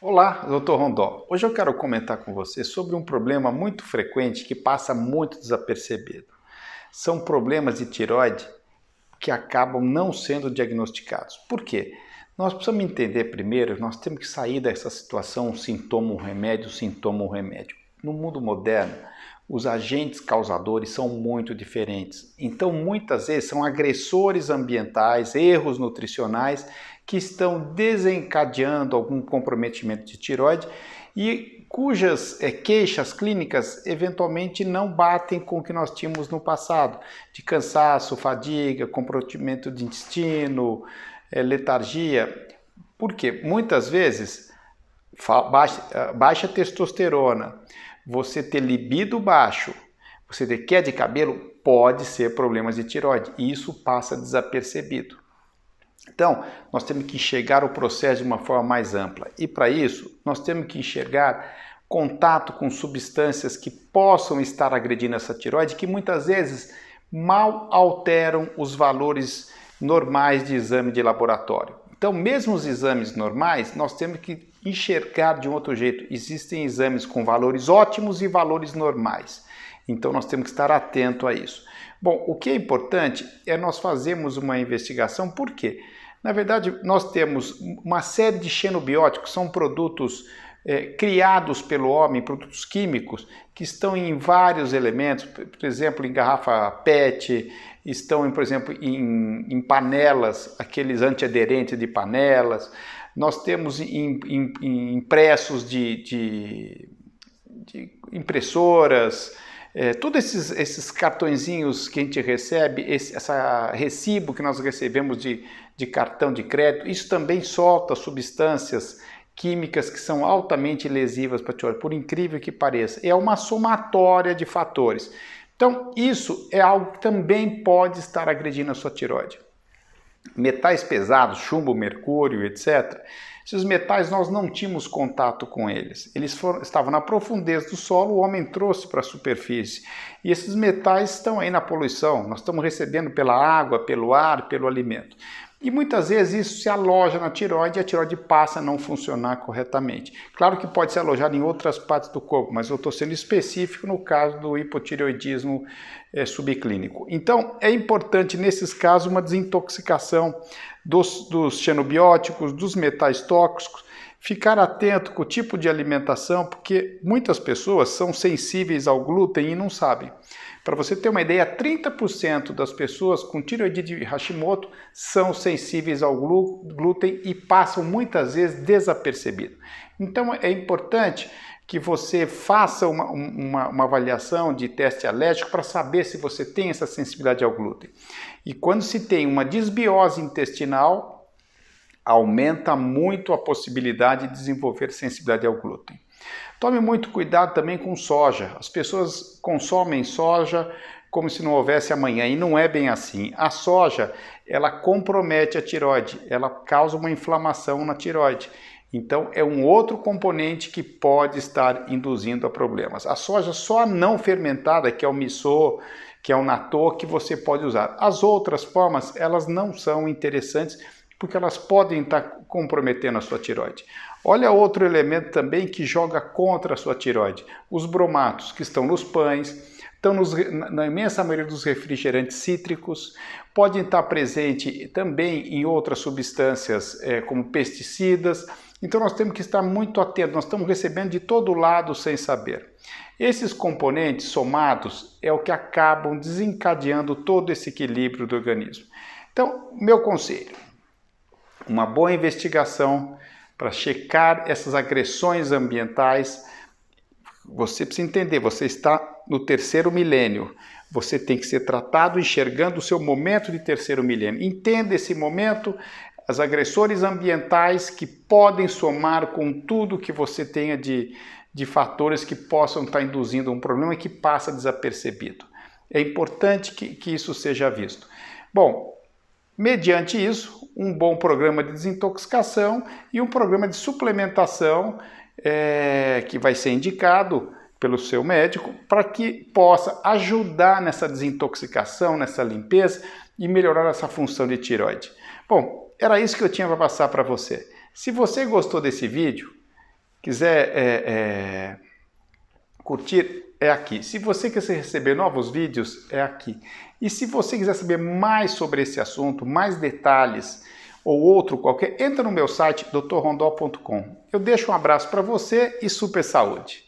Olá, Dr. Rondó. Hoje eu quero comentar com você sobre um problema muito frequente que passa muito desapercebido. São problemas de tiroide que acabam não sendo diagnosticados. Por quê? Nós precisamos entender primeiro, nós temos que sair dessa situação um sintoma, um remédio, um sintoma, um remédio. No mundo moderno, os agentes causadores são muito diferentes. Então, muitas vezes, são agressores ambientais, erros nutricionais que estão desencadeando algum comprometimento de tiroide e cujas é, queixas clínicas eventualmente não batem com o que nós tínhamos no passado, de cansaço, fadiga, comprometimento de intestino, é, letargia. quê? muitas vezes baixa, eh, baixa testosterona, você ter libido baixo, você ter queda de cabelo, pode ser problemas de tiroide. E isso passa desapercebido. Então, nós temos que enxergar o processo de uma forma mais ampla. E para isso, nós temos que enxergar contato com substâncias que possam estar agredindo essa tiroide, que muitas vezes mal alteram os valores normais de exame de laboratório. Então, mesmo os exames normais, nós temos que enxergar de um outro jeito. Existem exames com valores ótimos e valores normais. Então nós temos que estar atento a isso. Bom, o que é importante é nós fazermos uma investigação, por quê? Na verdade, nós temos uma série de xenobióticos, são produtos é, criados pelo homem, produtos químicos, que estão em vários elementos, por exemplo, em garrafa PET, estão, por exemplo, em, em panelas, aqueles antiaderentes de panelas, nós temos impressos de, de, de impressoras, é, todos esses, esses cartõezinhos que a gente recebe, esse essa recibo que nós recebemos de, de cartão de crédito, isso também solta substâncias químicas que são altamente lesivas para a tireoide, por incrível que pareça. É uma somatória de fatores. Então, isso é algo que também pode estar agredindo a sua tireoide metais pesados, chumbo, mercúrio, etc. Esses metais nós não tínhamos contato com eles. Eles foram, estavam na profundeza do solo, o homem trouxe para a superfície. E esses metais estão aí na poluição, nós estamos recebendo pela água, pelo ar, pelo alimento. E muitas vezes isso se aloja na tiroide e a tiroide passa a não funcionar corretamente. Claro que pode ser alojado em outras partes do corpo, mas eu estou sendo específico no caso do hipotireoidismo é, subclínico. Então, é importante nesses casos uma desintoxicação dos, dos xenobióticos, dos metais tóxicos, ficar atento com o tipo de alimentação, porque muitas pessoas são sensíveis ao glúten e não sabem. Para você ter uma ideia, 30% das pessoas com tireoidite de Hashimoto são sensíveis ao glúten e passam muitas vezes desapercebido. Então é importante que você faça uma, uma, uma avaliação de teste alérgico para saber se você tem essa sensibilidade ao glúten. E quando se tem uma desbiose intestinal, aumenta muito a possibilidade de desenvolver sensibilidade ao glúten. Tome muito cuidado também com soja. As pessoas consomem soja como se não houvesse amanhã e não é bem assim. A soja, ela compromete a tiroide, ela causa uma inflamação na tiroide então, é um outro componente que pode estar induzindo a problemas. A soja só a não fermentada, que é o miso, que é o natô, que você pode usar. As outras formas, elas não são interessantes porque elas podem estar comprometendo a sua tiroide. Olha outro elemento também que joga contra a sua tiroide: os bromatos, que estão nos pães, estão nos, na imensa maioria dos refrigerantes cítricos, podem estar presente também em outras substâncias, é, como pesticidas então nós temos que estar muito atentos, nós estamos recebendo de todo lado sem saber. Esses componentes somados é o que acabam desencadeando todo esse equilíbrio do organismo. Então, meu conselho, uma boa investigação para checar essas agressões ambientais. Você precisa entender, você está no terceiro milênio. Você tem que ser tratado enxergando o seu momento de terceiro milênio. Entenda esse momento, as agressores ambientais que podem somar com tudo que você tenha de, de fatores que possam estar induzindo um problema que passa desapercebido. É importante que, que isso seja visto. Bom, mediante isso, um bom programa de desintoxicação e um programa de suplementação é, que vai ser indicado pelo seu médico para que possa ajudar nessa desintoxicação, nessa limpeza e melhorar essa função de tiroide. Bom, era isso que eu tinha para passar para você. Se você gostou desse vídeo, quiser é, é, curtir, é aqui. Se você quiser receber novos vídeos, é aqui. E se você quiser saber mais sobre esse assunto, mais detalhes ou outro qualquer, entra no meu site drrondol.com. Eu deixo um abraço para você e super saúde!